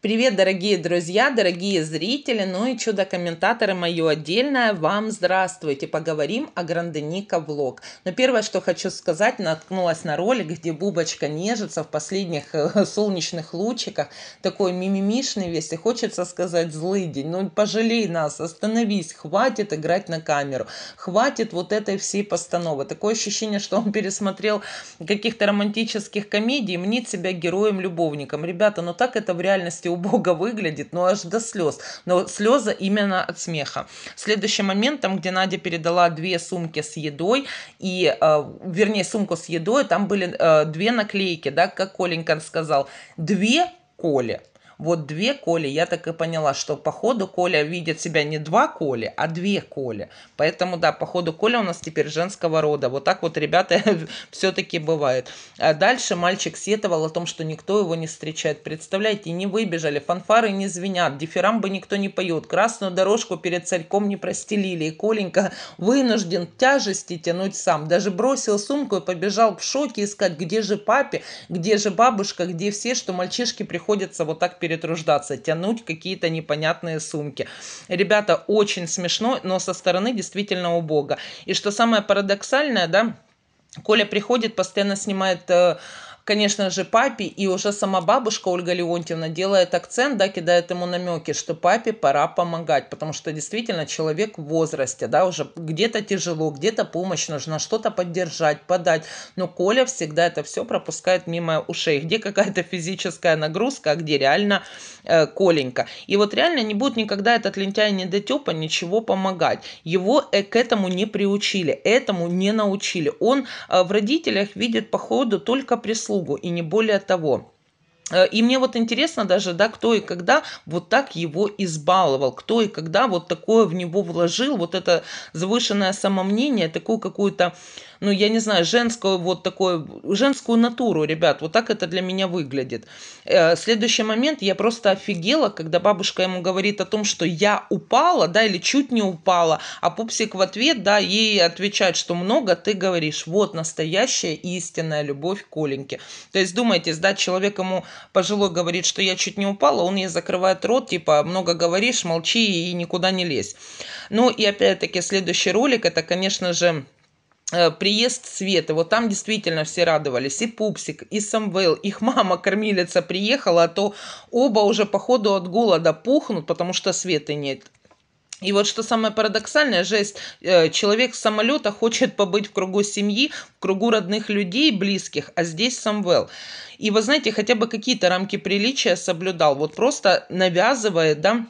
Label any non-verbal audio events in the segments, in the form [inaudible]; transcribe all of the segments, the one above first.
Привет, дорогие друзья, дорогие зрители, ну и чудо-комментаторы мое отдельное, вам здравствуйте. Поговорим о Гранденика Влог. Но первое, что хочу сказать, наткнулась на ролик, где Бубочка нежится в последних э, солнечных лучиках, такой мимимишный весь, и хочется сказать злый день, ну пожалей нас, остановись, хватит играть на камеру, хватит вот этой всей постановы. Такое ощущение, что он пересмотрел каких-то романтических комедий, мнит себя героем-любовником. Ребята, ну так это в реальности и убого выглядит, но аж до слез. Но слезы именно от смеха. Следующий момент, там, где Надя передала две сумки с едой, и, э, вернее, сумку с едой, там были э, две наклейки, да, как Коленька сказал, две Коли вот две Коли, я так и поняла, что по ходу Коля видит себя не два Коли, а две Коли. Поэтому, да, по ходу Коля у нас теперь женского рода. Вот так вот, ребята, [laughs] все-таки бывает. А дальше мальчик сетовал о том, что никто его не встречает. Представляете, не выбежали, фанфары не звенят, дифирамбы никто не поет, красную дорожку перед царьком не простелили. И Коленька вынужден тяжести тянуть сам. Даже бросил сумку и побежал в шоке искать, где же папе, где же бабушка, где все, что мальчишки приходится вот так перед перетруждаться, тянуть какие-то непонятные сумки. Ребята, очень смешно, но со стороны действительно убого. И что самое парадоксальное, да, Коля приходит, постоянно снимает э, конечно же, папе, и уже сама бабушка Ольга Леонтьевна делает акцент, да, кидает ему намеки, что папе пора помогать, потому что действительно человек в возрасте, да, уже где-то тяжело, где-то помощь нужна, что-то поддержать, подать, но Коля всегда это все пропускает мимо ушей, где какая-то физическая нагрузка, а где реально э, Коленька. И вот реально не будет никогда этот лентяй не дотепа ничего помогать. Его э, к этому не приучили, этому не научили. Он э, в родителях видит по ходу только прислугу, услугу и не более того. Э, и мне вот интересно даже, да, кто и когда вот так его избаловал, кто и когда вот такое в него вложил, вот это завышенное самомнение, такую какую-то, ну, я не знаю, женскую вот такую, женскую натуру, ребят, вот так это для меня выглядит. Э, следующий момент, я просто офигела, когда бабушка ему говорит о том, что я упала, да, или чуть не упала, а пупсик в ответ, да, ей отвечает, что много ты говоришь. Вот настоящая истинная любовь Коленьки. То есть думаете, да, человек ему пожилой говорит, что я чуть не упала, он ей закрывает рот, типа, много говоришь, молчи и никуда не лезь. Ну и опять-таки следующий ролик, это, конечно же, Э, приезд Светы, Вот там действительно все радовались. И Пупсик, и Самвел, их [laughs] мама кормилица приехала, а то оба уже походу от голода пухнут, потому что Светы нет. И вот что самое парадоксальное, жесть, э, человек с самолета хочет побыть в кругу семьи, в кругу родных людей, близких, а здесь Самвел. И вы знаете, хотя бы какие-то рамки приличия соблюдал, вот просто навязывая, да,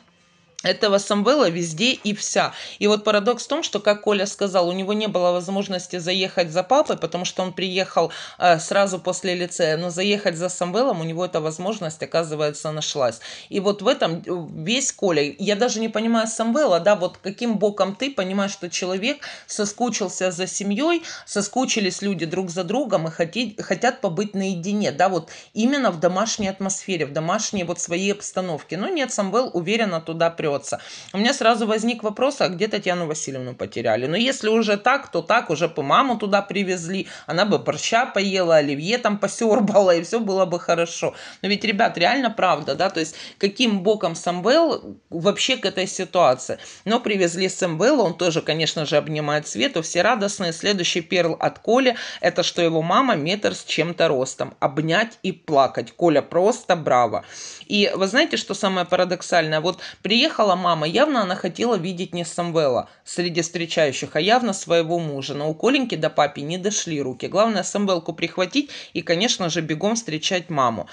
этого Самвела везде и вся. И вот парадокс в том, что, как Коля сказал, у него не было возможности заехать за папой, потому что он приехал э, сразу после лицея, но заехать за Самвелом у него эта возможность, оказывается, нашлась. И вот в этом э, весь Коля. Я даже не понимаю Самвела, да, вот каким боком ты понимаешь, что человек соскучился за семьей, соскучились люди друг за другом и хотят, хотят побыть наедине, да, вот именно в домашней атмосфере, в домашней вот своей обстановке. Но нет, Самвел уверенно туда прет разберется. У меня сразу возник вопрос, а где Татьяну Васильевну потеряли? Но ну, если уже так, то так, уже бы маму туда привезли, она бы борща поела, оливье там посербала, и все было бы хорошо. Но ведь, ребят, реально правда, да, то есть каким боком Самвел вообще к этой ситуации? Но привезли Самвела, он тоже, конечно же, обнимает Свету, все радостные. Следующий перл от Коли, это что его мама метр с чем-то ростом. Обнять и плакать. Коля просто браво. И вы знаете, что самое парадоксальное? Вот приехал приехала мама, явно она хотела видеть не Самвела среди встречающих, а явно своего мужа. Но у Коленьки до да папи не дошли руки. Главное Самвелку прихватить и, конечно же, бегом встречать маму.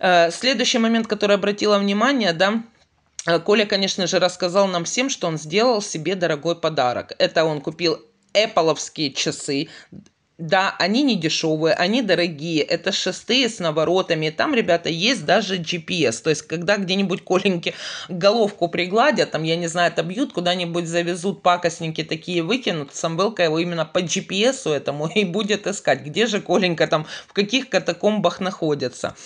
Э, следующий момент, который обратила внимание, да, э, Коля, конечно же, рассказал нам всем, что он сделал себе дорогой подарок. Это он купил ЭПОЛОВСКИЕ часы да, они не дешевые, они дорогие. Это шестые с наворотами. Там, ребята, есть даже GPS. То есть, когда где-нибудь коленьки головку пригладят, там, я не знаю, отобьют, куда-нибудь завезут, пакостники такие выкинут, Самвелка его именно по GPS этому [laughs] и будет искать, где же коленька там, в каких катакомбах находится.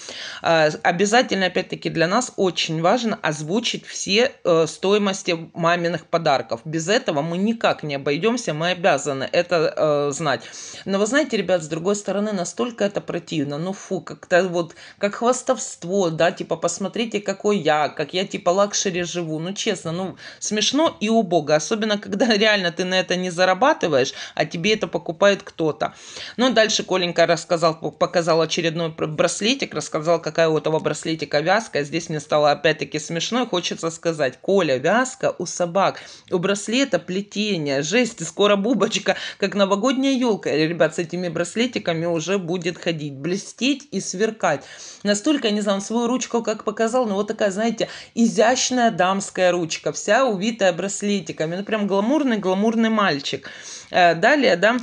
А, обязательно, опять-таки, для нас очень важно озвучить все э, стоимости маминых подарков. Без этого мы никак не обойдемся, мы обязаны это э, знать. Но вы знаете, ребят, с другой стороны, настолько это противно. Ну фу, как-то вот, как хвастовство, да, типа, посмотрите, какой я, как я, типа, лакшери живу. Ну честно, ну смешно и убого. Особенно, когда [laughs] реально ты на это не зарабатываешь, а тебе это покупает кто-то. Ну дальше Коленька рассказал, показал очередной браслетик, рассказал, какая у этого браслетика вязка. Здесь мне стало опять-таки смешно и хочется сказать, Коля, вязка у собак, у браслета плетение, жесть, и скоро бубочка, как новогодняя елка. Ребят, с этими браслетиками уже будет ходить, блестеть и сверкать. Настолько, я не знаю, он свою ручку как показал, но вот такая, знаете, изящная дамская ручка, вся увитая браслетиками. Ну, прям гламурный-гламурный мальчик. Э, далее, да,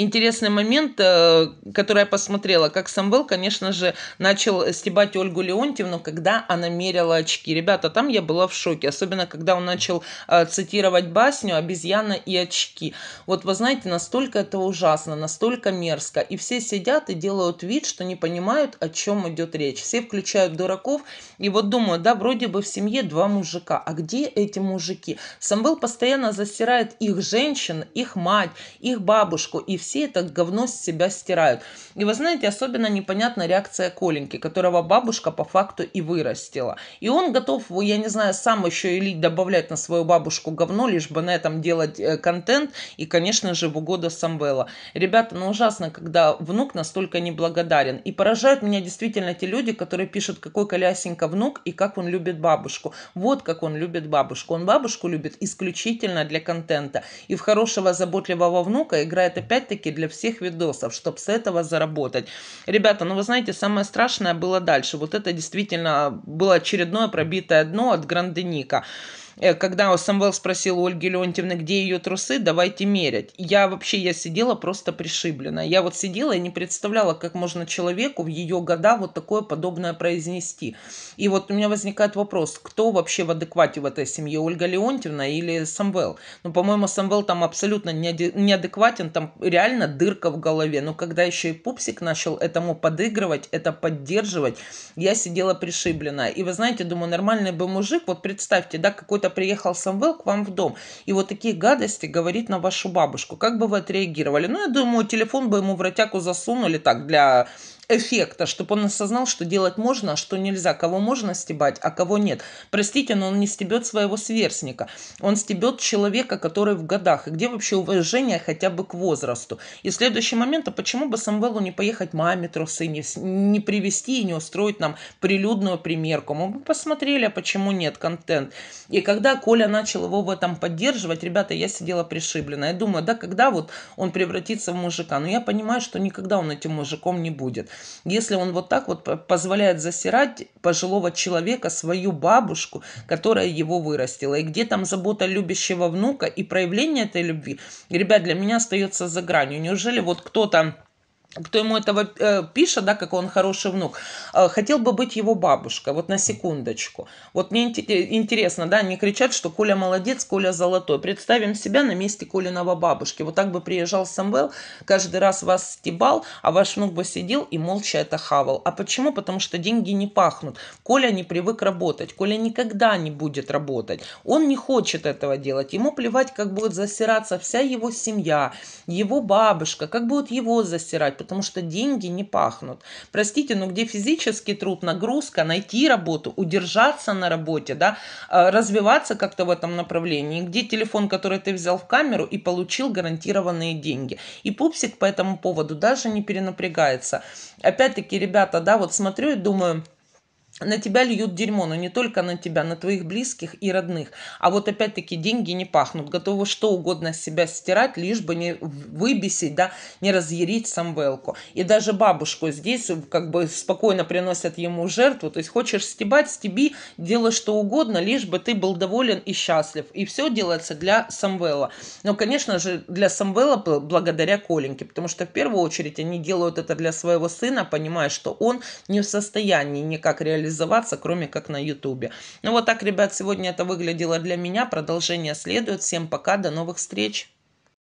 интересный момент, э, который я посмотрела, как Самвел, конечно же, начал стебать Ольгу Леонтьевну, когда она мерила очки. Ребята, там я была в шоке, особенно когда он начал э, цитировать басню «Обезьяна и очки». Вот вы знаете, настолько это ужасно, настолько мерзко. И все сидят и делают вид, что не понимают, о чем идет речь. Все включают дураков. И вот думаю, да, вроде бы в семье два мужика. А где эти мужики? Самвел постоянно застирает их женщин, их мать, их бабушку и все это говно с себя стирают. И вы знаете, особенно непонятна реакция Коленьки, которого бабушка по факту и вырастила. И он готов, я не знаю, сам еще или добавлять на свою бабушку говно, лишь бы на этом делать э, контент и, конечно же, в угоду Самвела. Ребята, ну ужасно, когда внук настолько неблагодарен. И поражают меня действительно те люди, которые пишут, какой колясенька внук и как он любит бабушку. Вот как он любит бабушку. Он бабушку любит исключительно для контента. И в хорошего, заботливого внука играет опять-таки опять для всех видосов, чтобы с этого заработать. Ребята, ну вы знаете, самое страшное было дальше. Вот это действительно было очередное пробитое дно от Гранденика. Ника. Э, когда Самвел спросил у Ольги Леонтьевны, где ее трусы, давайте мерять. Я вообще, я сидела просто пришиблена. Я вот сидела и не представляла, как можно человеку в ее года вот такое подобное произнести. И вот у меня возникает вопрос, кто вообще в адеквате в этой семье, Ольга Леонтьевна или Самвел? Ну, по-моему, Самвел там абсолютно неадекватен, там реально дырка в голове. Но когда еще и Пупсик начал этому подыгрывать, это поддерживать, я сидела пришиблена. И вы знаете, думаю, нормальный бы мужик, вот представьте, да, какой-то какой-то приехал Самвел к вам в дом и вот такие гадости говорит на вашу бабушку, как бы вы отреагировали? Ну, я думаю, телефон бы ему в ротяку засунули так для эффекта, чтобы он осознал, что делать можно, а что нельзя, кого можно стебать, а кого нет. Простите, но он не стебет своего сверстника, он стебет человека, который в годах. И где вообще уважение хотя бы к возрасту? И следующий момент, а почему бы Самвелу не поехать маме трусы, не, не привести и не устроить нам прилюдную примерку? Мы бы посмотрели, а почему нет контент. И когда Коля начал его в этом поддерживать, ребята, я сидела пришибленная. Я думаю, да, когда вот он превратится в мужика? Но ну, я понимаю, что никогда он этим мужиком не будет если он вот так вот позволяет засирать пожилого человека, свою бабушку, которая его вырастила. И где там забота любящего внука и проявление этой любви? Ребят, для меня остается за гранью. Неужели вот кто-то кто ему этого э, пишет, да, как он хороший внук, э, хотел бы быть его бабушкой, вот на секундочку. Вот мне э, интересно, да, они кричат, что Коля молодец, Коля золотой. Представим себя на месте Колиного бабушки. Вот так бы приезжал Самвел, каждый раз вас стебал, а ваш внук бы сидел и молча это хавал. А почему? Потому что деньги не пахнут. Коля не привык работать, Коля никогда не будет работать. Он не хочет этого делать, ему плевать, как будет засираться вся его семья, его бабушка, как будут его засирать, потому что деньги не пахнут. Простите, но где физический труд, нагрузка, найти работу, удержаться на работе, да, э, развиваться как-то в этом направлении, где телефон, который ты взял в камеру и получил гарантированные деньги. И пупсик по этому поводу даже не перенапрягается. Опять-таки, ребята, да, вот смотрю и думаю, на тебя льют дерьмо, но не только на тебя, на твоих близких и родных. А вот опять-таки деньги не пахнут, готовы что угодно с себя стирать, лишь бы не выбесить, да, не разъярить самвелку. И даже бабушку здесь э, как бы спокойно приносят ему жертву, то есть хочешь стебать, стеби, делай что угодно, лишь бы ты был доволен и счастлив. И все делается для самвела. Но, конечно же, для самвела благодаря Коленьке, потому что в первую очередь они делают это для своего сына, понимая, что он не в состоянии никак реализовать реализоваться, кроме как на ютубе. Ну вот так, ребят, сегодня это выглядело для меня. Продолжение следует. Всем пока, до новых встреч!